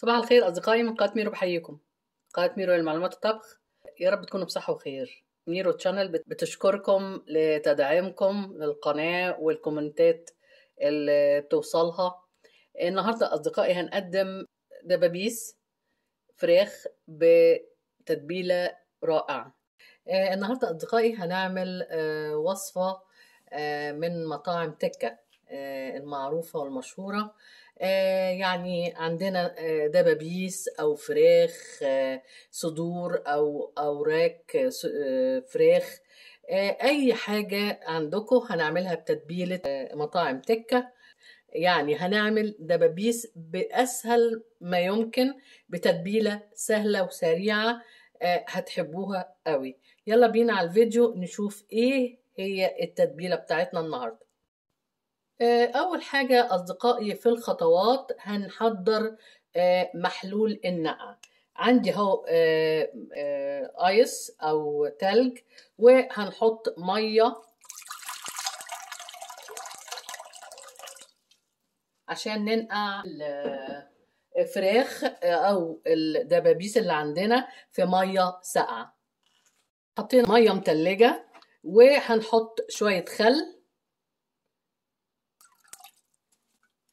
صباح الخير أصدقائي من قناة ميرو بحييكم قناة ميرو للمعلومات الطبخ يا رب تكونوا بصحة وخير ميرو تشانل بتشكركم لتدعيمكم للقناة والكومنتات اللي بتوصلها النهاردة أصدقائي هنقدم دبابيس فراخ بتتبيلة رائعة آه، النهاردة أصدقائي هنعمل آه، وصفة آه، من مطاعم تكة المعروفة والمشهورة آه، يعني عندنا آه، دبابيس او فراخ آه، صدور او اوراك فراخ اي حاجه عندكم هنعملها بتتبيله مطاعم تكه يعني هنعمل دبابيس باسهل ما يمكن بتتبيله سهله وسريعه هتحبوها قوي يلا بينا على الفيديو نشوف ايه هي التتبيله بتاعتنا النهارده آه، أول حاجة أصدقائي في الخطوات هنحضر آه، محلول النقع عندي اهو آه، ايس او تلج وهنحط ميه عشان ننقع الفراخ او الدبابيس اللي عندنا في ميه ساقعه حطينا ميه متلجه وهنحط شويه خل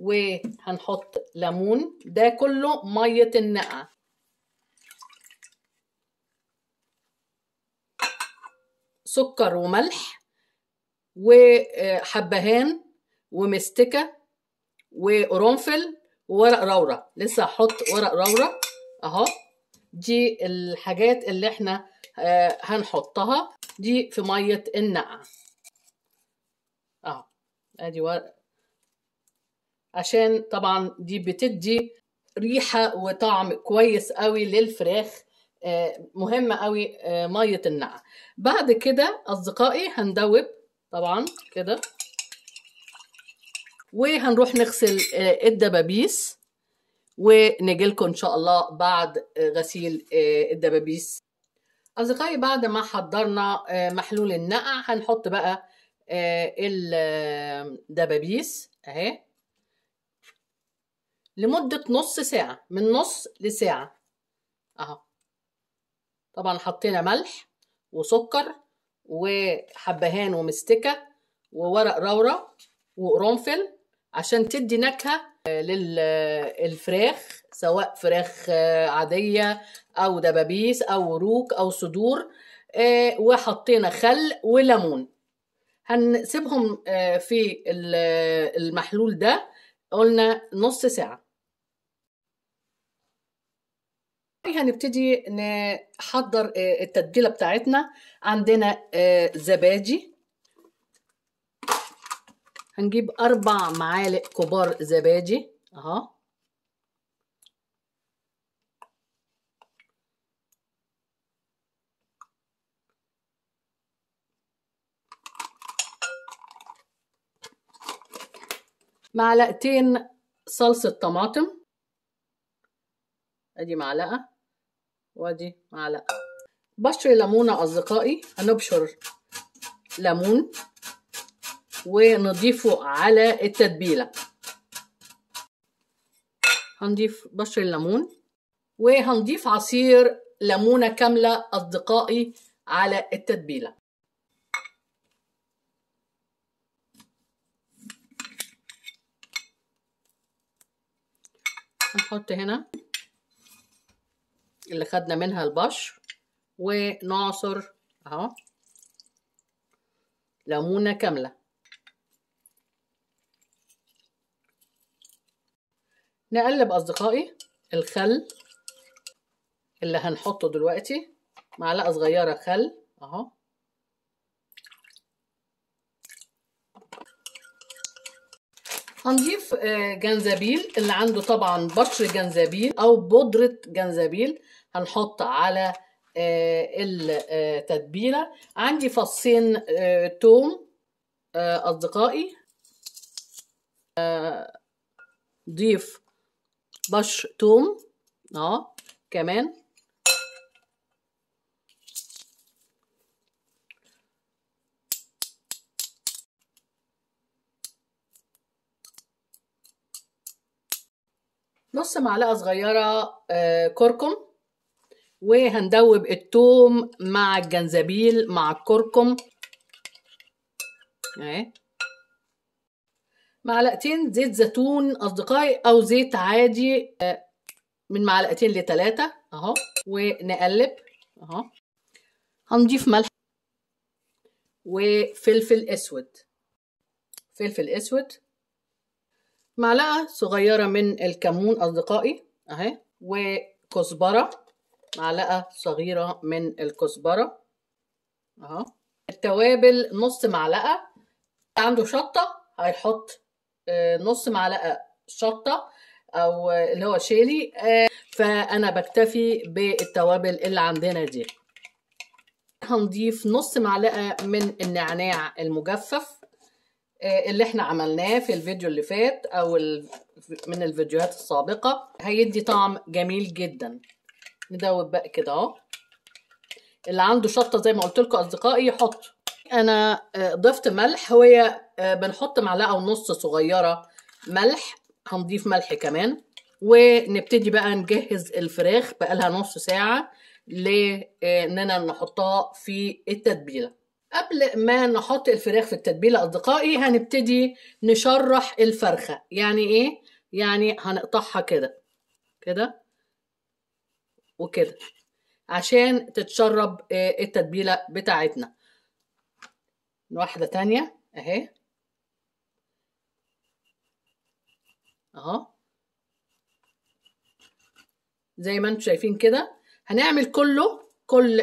وهنحط ليمون ده كله مية النقع سكر وملح وحبهان ومستكة وقرنفل وورق رورة لسه هحط ورق رورة اهو دي الحاجات اللي احنا آه، هنحطها دي في مية النقع اهو ادي ورق عشان طبعا دي بتدي ريحة وطعم كويس قوي للفراخ آه، مهمة قوي آه، مية النقع بعد كده أصدقائي هندوب طبعا كده وهنروح نغسل آه، الدبابيس ونجي لكم ان شاء الله بعد غسيل الدبابيس اصدقائي بعد ما حضرنا محلول النقع هنحط بقى الدبابيس اهي لمدة نص ساعة من نص لساعة اهو طبعا حطينا ملح وسكر وحبهان ومستكة وورق رورة وقرنفل عشان تدي نكهة آه، للفراخ آه، سواء فراخ آه، عادية أو دبابيس أو روك أو صدور وحطينا خل وليمون هنسيبهم في المحلول ده قلنا نص ساعة هنبتدي نحضر آه، التتبيلة بتاعتنا عندنا آه، زبادي هنجيب أربع معالق كبار زبادي أهو معلقتين صلصة طماطم ادي معلقة وادي معلقة بشر ليمونة أصدقائي هنبشر ليمون ونضيفه على التتبيلة هنضيف بشر الليمون وهنضيف عصير ليمونة كاملة أصدقائي على التتبيلة هنحط هنا اللي خدنا منها البشر ونعصر اهو ليمونة كاملة نقلب أصدقائي الخل اللي هنحطه دلوقتي معلقة صغيرة خل اهو هنضيف آه، جنزبيل اللي عنده طبعا بشر جنزبيل او بودره جنزبيل هنحط على آه، التتبيله عندي فصين آه، توم اصدقائي ضيف بشر توم اه كمان نص معلقة صغيرة آه، كركم وهندوب التوم مع الجنزبيل مع الكركم اهي معلقتين زيت زيتون اصدقائي او زيت عادي آه، من معلقتين لتلاتة اهو ونقلب اهو هنضيف ملح وفلفل اسود فلفل اسود معلقة صغيرة من الكمون أصدقائي أهي وكزبرة معلقة صغيرة من الكزبرة أهو التوابل نص معلقة عنده شطة هيحط آه، نص معلقة شطة أو اللي هو شيلي آه، فأنا بكتفي بالتوابل اللي عندنا دي هنضيف نص معلقة من النعناع المجفف آه، اللي احنا عملناه في الفيديو اللي فات او من الفيديوهات السابقة هيدي طعم جميل جدا ندوب بقى كده اهو اللي عنده شطة زي ما قلت لكم اصدقائي يحط انا آه، ضفت ملح وهي آه، بنحط معلقة ونص صغيرة ملح هنضيف ملح كمان ونبتدي بقى نجهز الفراخ بقالها نص ساعة لاننا نحطها في التتبيله قبل ما نحط الفراخ في التتبيلة أصدقائي هنبتدي نشرح الفرخة يعني إيه؟ يعني هنقطعها كده كده وكده عشان تتشرب آه، التتبيلة بتاعتنا واحدة تانية أهي أهو زي ما انتم شايفين كده هنعمل كله كل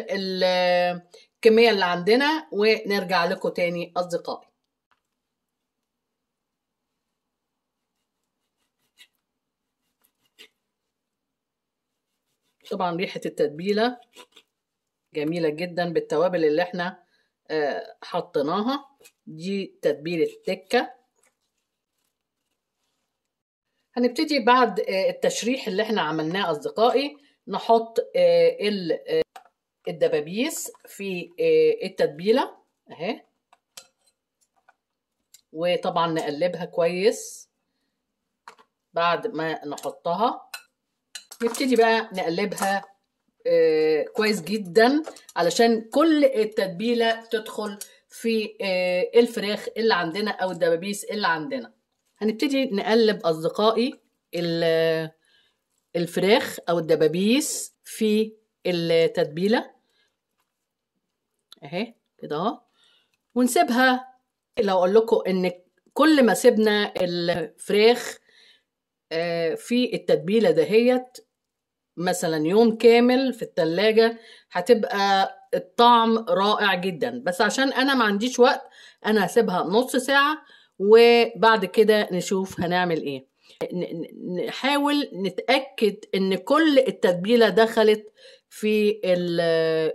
الكمية اللي عندنا ونرجع لكم تاني أصدقائي طبعا ريحة التتبيلة جميلة جدا بالتوابل اللي احنا آه، حطيناها دي تتبيلة تكة هنبتدي بعد آه، التشريح اللي احنا عملناه أصدقائي نحط آه، الدبابيس في آه، التتبيله اهي وطبعا نقلبها كويس بعد ما نحطها نبتدي بقى نقلبها آه، كويس جدا علشان كل التتبيله تدخل في آه، الفراخ اللي عندنا او الدبابيس اللي عندنا هنبتدي نقلب اصدقائي الفراخ او الدبابيس في التتبيله اهي كده اهو ونسيبها لو اقول لكم ان كل ما سيبنا الفراخ آه، في التتبيله دهيت مثلا يوم كامل في التلاجة هتبقى الطعم رائع جدا بس عشان انا ما عنديش وقت انا هسيبها نص ساعة وبعد كده نشوف هنعمل ايه نحاول نتأكد ان كل التتبيلة دخلت في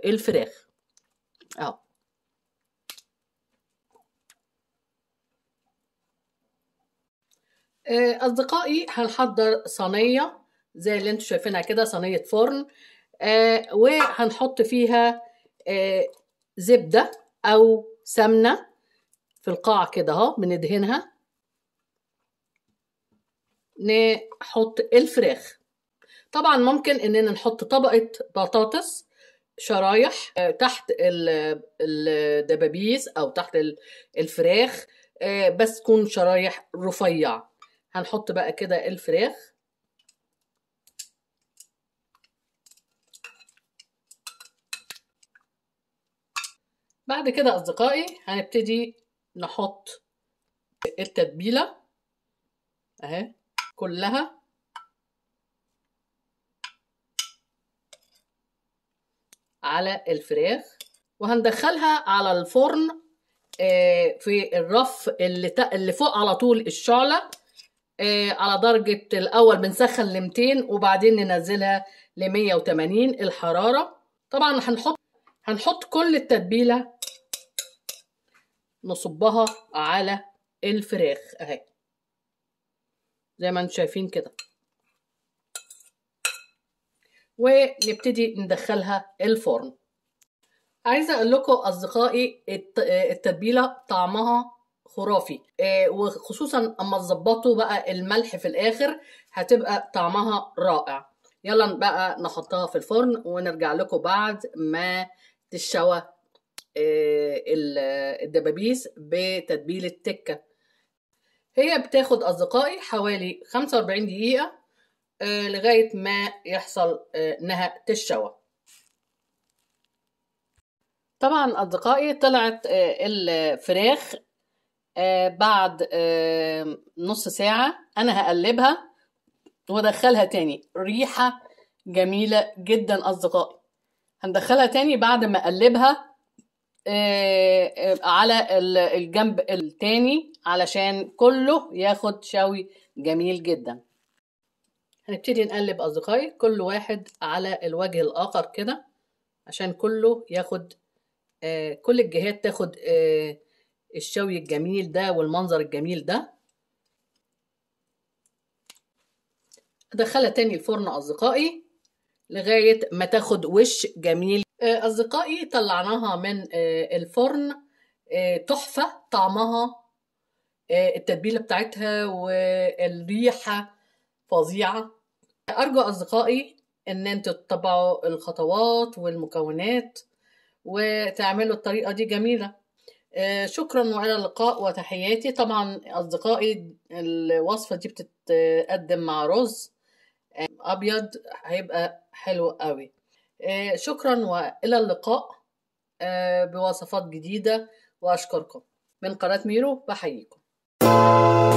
الفراخ اهو اصدقائي هنحضر صينيه زي اللي انتوا شايفينها كده صينيه فرن آه، وهنحط فيها آه، زبده او سمنه في القاع كده اهو بندهنها نحط الفراخ طبعا ممكن اننا نحط طبقه بطاطس شرايح آه، تحت الدبابيس او تحت الفراخ آه، بس تكون شرايح رفيع هنحط بقى كده الفراخ بعد كده اصدقائي هنبتدي نحط التتبيله اهي كلها على الفراخ وهندخلها على الفرن آه، في الرف اللي فوق على طول الشعلة آه، على درجة الأول بنسخن ل 200 وبعدين ننزلها ل 180 الحرارة طبعا هنحط هنحط كل التتبيلة نصبها على الفراخ اهي زي ما انتم شايفين كده ونبتدي ندخلها الفرن عايزه اقول لكم اصدقائي التتبيله طعمها خرافي آه، وخصوصا اما تظبطوا بقى الملح في الاخر هتبقى طعمها رائع يلا بقى نحطها في الفرن ونرجع لكم بعد ما تشوى آه، الدبابيس بتتبيله تكه هي بتاخد اصدقائي حوالي 45 دقيقه آه، لغاية ما يحصل آه، نهق الشواء طبعا أصدقائي طلعت آه، الفراخ بعد نص ساعة أنا هقلبها وادخلها تاني ريحة جميلة جدا أصدقائي هندخلها تاني بعد ما اقلبها على الجنب التاني علشان كله ياخد شوي جميل جدا هنبتدي نقلب أصدقائي كل واحد على الوجه الآخر كده عشان كله ياخد آه كل الجهات تاخد آه الشوي الجميل ده والمنظر الجميل ده ادخلها تاني الفرن اصدقائي لغاية ما تاخد وش جميل آه، اصدقائي طلعناها من آه، الفرن آه، تحفة طعمها التتبيلة بتاعتها والريحة فظيعة أرجو أصدقائي إن أنتوا تتبعوا الخطوات والمكونات وتعملوا الطريقة دي جميلة آه، شكرا وإلى اللقاء وتحياتي طبعا أصدقائي الوصفة دي بتتقدم مع رز آه، أبيض هيبقى حلو قوي آه، شكرا وإلى اللقاء بوصفات جديدة وأشكركم من قناة ميرو بحييكم